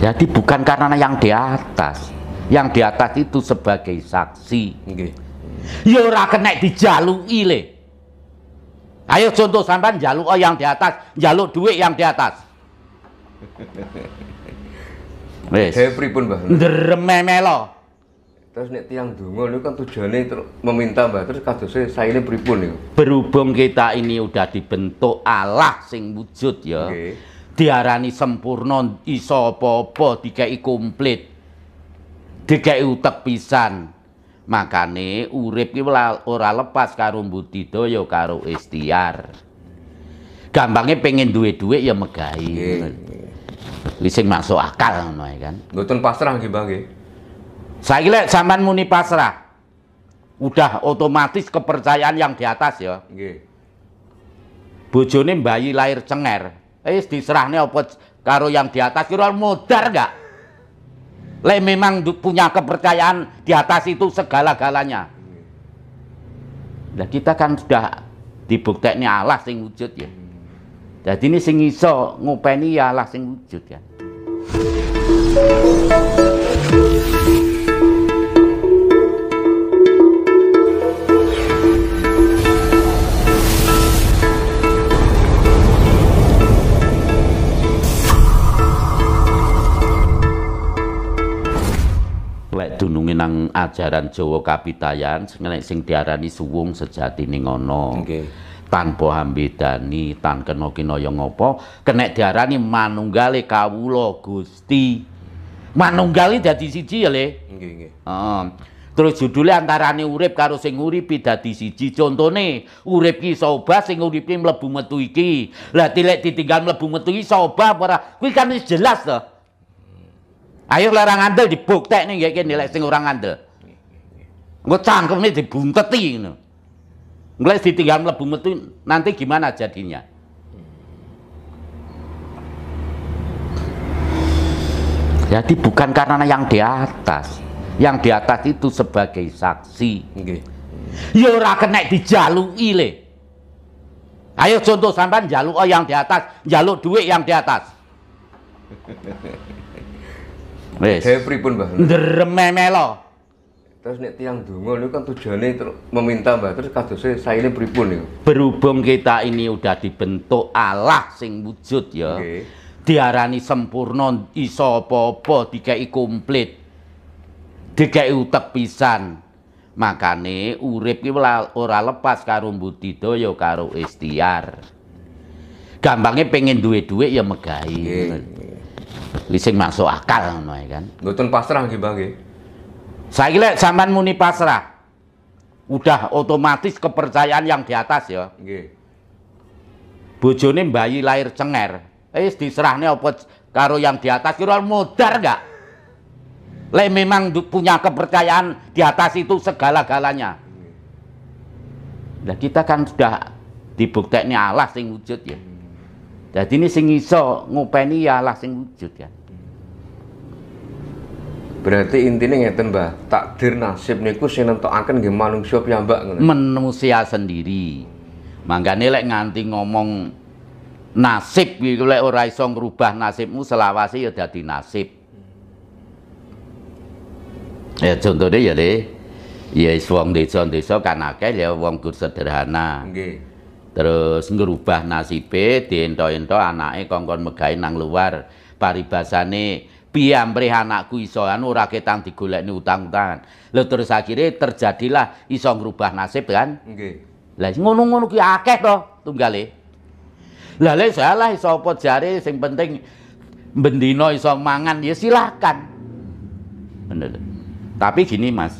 Jadi ya, bukan karena yang di atas. Yang di atas itu sebagai saksi. Nggih. Ya ora kena ile. le. Ayo contoh sampean jaluk oh yang di atas, jaluk duit yang di atas. Wis. Hepri pun, Mbah. Terus nek tiang dungo lu kan tujuannya terus meminta Mbah, terus kadose ini pripun niku? Berhubung kita ini udah dibentuk Allah sing wujud ya. Okay diarani sempurna iso apa-apa dikeki komplit dikeki utek pisan makane urip ki ora lepas karo budidaya karo ikhtiar gampangnya pengen duwe-duwe ya megahi wis masuk akal ngono kan mboten pasrah nggih Bang nggih saiki lek sampean muni pasrah udah otomatis kepercayaan yang di atas ya nggih bojone bayi lahir cenger eh diserahnya apa karo yang di atas kira modar enggak le memang punya kepercayaan di atas itu segala-galanya nah kita kan sudah ini Allah sing wujud ya jadi ini sing iso ngupeni ya Allah sing wujud ya lek dununge nang ajaran Jawa Kapitayan sing lek sing diarani suwung sejatine ngono. Nggih. Okay. Tanpa hambedani, tan kena kinaya ngopo kenek diarani manunggale kawula Gusti. Manunggale dadi siji ya, Le. Nggih, nggih. Heeh. Terus judulnya antarane urip karo sing uripi dadi siji. Contone, urip ki soba sing uripi mlebu metu iki. Lah tilek ditinggal mlebu metu soba para ora? Kuwi kan jelas to. Ayo larang andel dibuktekne nih kene lek sing ora ngandel. Engko cangkeme dibunteti ngono. Mulai tiga mlebu metu nanti gimana jadinya? Jadi bukan karena yang di atas. Yang di atas itu sebagai saksi. Nggih. Ya ora kena dijaluki le. Ayo contoh sampean jaluk oh yang di atas, jaluk duit yang di atas. Wes. Dewe pripun, Mbah? melo. Terus nek tiang donga niku kan tujuane terus meminta Mbah, terus kadose ini pripun niku? Berhubung kita ini udah dibentuk Allah sing wujud ya. Okay. Diarani sempurna iso apa-apa dikeki komplit. Dikeki utek pisan. Makane urip ki ora lepas karo budidaya karo Istiar. Gampangnya pengen duwe-duwe ya megahi. Okay. Lising masuk akal ngono ya kan. Mboten pasrah nggih bagi Saya Saiki lek sampean muni pasrah, udah otomatis kepercayaan yang di atas ya. Nggih. Bojone bayi lahir cenger. Eh diserahne apa karo yang di atas kira modar enggak? Lek memang punya kepercayaan di atas itu segala-galanya. Nah kita kan sudah dibuktikan Allah sing wujud ya. Hmm. Jadi ini sing iso ngopeni ya Allah sing wujud kan. Berarti intinya ngeten mbah, takdir nasib niku sing nentokaken nggih manungsa piyambak ngono. Manusia sendiri. Mangkane lek nganti ngomong nasib iki lek ora iso ngrubah nasibmu selawase ya dadi nasib. Ya contohnya ya le, ya wong desa-desa kan akeh ya wong gur sederhana. Nggih terus ngerubah nasibe diento-ento anake kongkon megahe nang luar paribasane piyamprih anakku iso anu ora ketang digolekne utang-utangan lho terus akhirnya terjadilah iso ngerubah nasib kan nggih okay. lah ngono-ngono ki akeh to tunggale lah lek salah iso apa jare sing penting bendino iso mangan ya silahkan bener tapi gini mas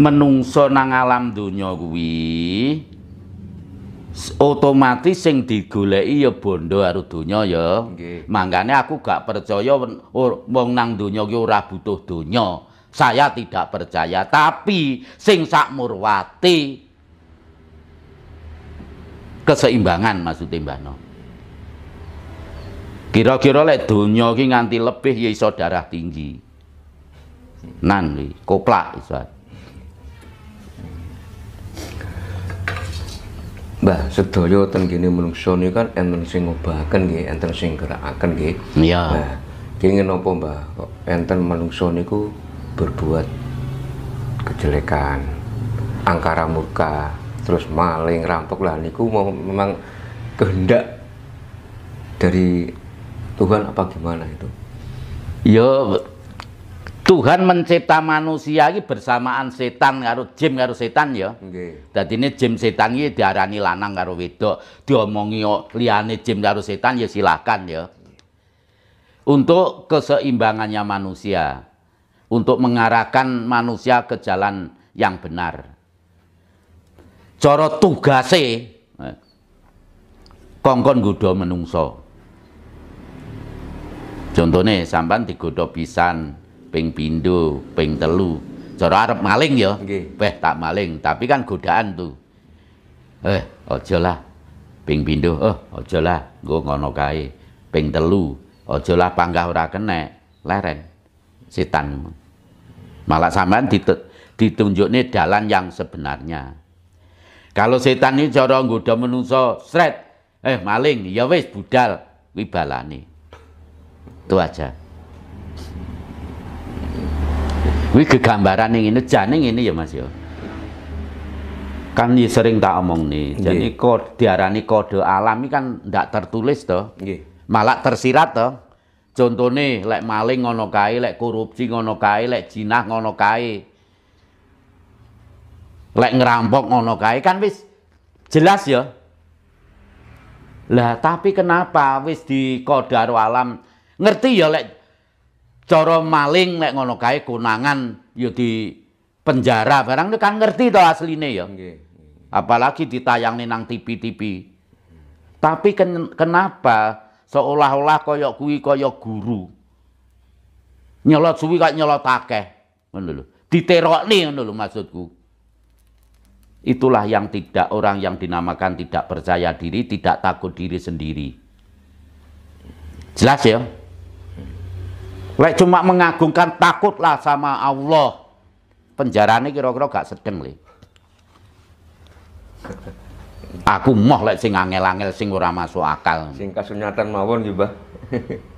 menungso nang alam donya kuwi otomatis sing digoleki ya bondo karo donya ya. Nggih. Mangkane aku gak percaya wong nang donya ki ora butuh donya. Saya tidak percaya, tapi sing sak murwati keseimbangan maksudnya Mbak Kira-kira lek donya ki nganti lebih ya iso darah tinggi. Nan koplak iso. Mbah sedaya ten kene menungso niku kan enten sing ngobahaken nggih, enten sing gerakaken nggih. Iya. Nah, kenging napa Mbah kok enten menungso niku berbuat kejelekan, angkara murka, terus maling, rampok lah niku memang kehendak dari Tuhan apa gimana itu? Ya Tuhan mencipta manusia ini bersamaan setan karo jim karo setan ya. Nggih. Okay. ini jim setan iki diarani lanang karo wedok. Diomongi liyane jim karo setan ya silakan ya. Untuk keseimbangannya manusia. Untuk mengarahkan manusia ke jalan yang benar. Cara tugase eh, kongkon gudo menungso. Contohnya sampean digodha pisan, ping pindho, ping telu. Cara arep maling ya. Nggih. Beh tak maling, tapi kan godaan tuh. Eh, aja lah. Ping pindho, eh aja lah, nggo ngono kae. Ping telu, aja lah panggah ora kenek, leren. Setan. Malah sampean ditunjukne dalan yang sebenarnya. Kalau setan ini cara nggoda menungso, sret. Eh maling, ya wis budal kuwi nih, Itu aja. Wih, kegambaran ini, jangan jane ini ya Mas ya. Kan ini ya sering tak omong nih. Jadi kode diarani kode ini kan tidak tertulis toh. Yeah. Malah tersirat toh. Contoh nih, lek maling ngono kai, lek korupsi ngono kai, lek jinah ngono kai, Lek ngerampok ngono kai kan wis jelas ya. Lah tapi kenapa wis di kode alam? Ngerti ya lek Cara maling lek ngono kae kunangan ya di penjara barang itu kan ngerti to asline ya. Nggih. Apalagi ditayangne nang TV-TV. Tapi ken kenapa seolah-olah koyok kuwi koyok guru. Nyelot suwi kok nyelot akeh. Ngono lho. Diterokne ngono lho maksudku. Itulah yang tidak orang yang dinamakan tidak percaya diri, tidak takut diri sendiri. Jelas ya? Lek cuma mengagungkan takutlah sama Allah. Penjarane kira-kira gak sedeng le. Aku moh lek sing angel-angel sing ora masuk akal. Sing kasunyatan mawon nggih, Mbah.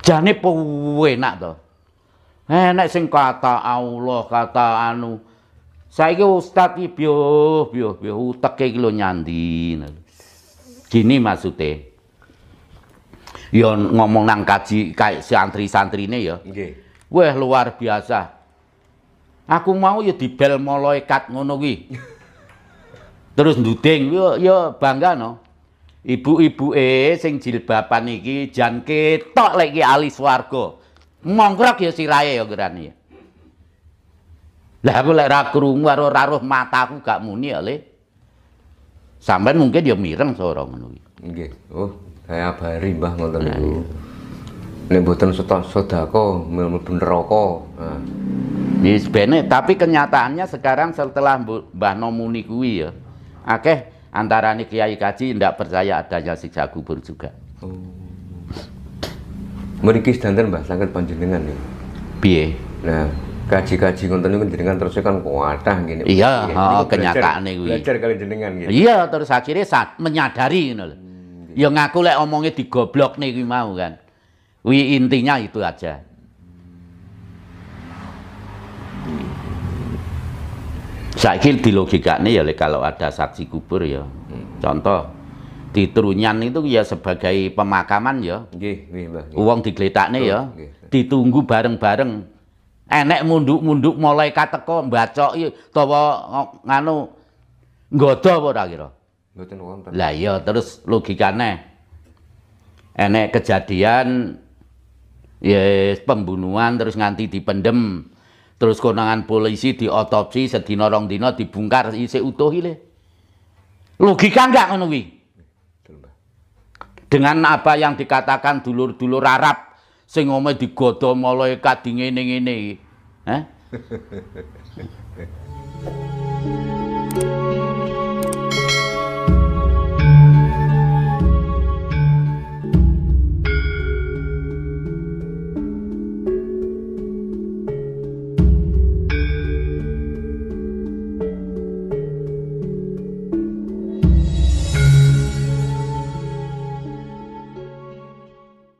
Jane penak to. Enak eh, sing kata Allah, kata anu. Saiki ustaz iki biuh, biuh, biuh uteke iki lho nyandi. Gini maksude ya ngomong nang kaji kayak santri-santrine ya. Okay. Wah luar biasa. Aku mau ya bel malaikat ngono kuwi. Terus nduding yo ya, yo ya bangga no. Ibu-ibu eh sing jilbaban iki jan ketok lek iki ali swarga. Mongkrok ya sirahe ya, ya Lah aku lek ra krungu karo raruh mataku gak muni ya, Le. Sampeyan mungkin ya mireng sora ngono Oke. Nggih. Oh, Kayak bari mbah ngoten nah, niku. Iya. Nek mboten sedako mlebu neraka. Nah. Ini iya, bene, tapi kenyataannya sekarang setelah Mbah Nomuni kuwi ya. Akeh antara nih kiai kaji tidak percaya adanya siksa kubur juga. Oh. Meriki sedanten Mbah sangat panjenengan ya. Piye? Nah, kaji-kaji konten itu jenengan terus kan kuatah gini iya oh, kenyataan belajar, belajar kali jenengan gitu iya terus akhirnya saat menyadari gitu Iya. Ya ngaku lek omongnya digoblok nih mau kan. intinya itu aja. Saiki di logikane ya lek kalau ada saksi kubur ya. Contoh di Trunyan itu ya sebagai pemakaman ya. uang nggih, nih ya. Ditunggu bareng-bareng. Enek munduk-munduk mulai katako mbacok tawa nganu nggodha apa ora kira? Mboten wonten. Lah iya terus logikane enek kejadian ya yes, pembunuhan terus nganti dipendem. Terus konangan polisi diotopsi sedina rong dina dibungkar isih utuh ile. Logika enggak ngono kuwi? Dengan apa yang dikatakan dulur-dulur Arab sing ome digodha malaikat dingene-ngene Eh?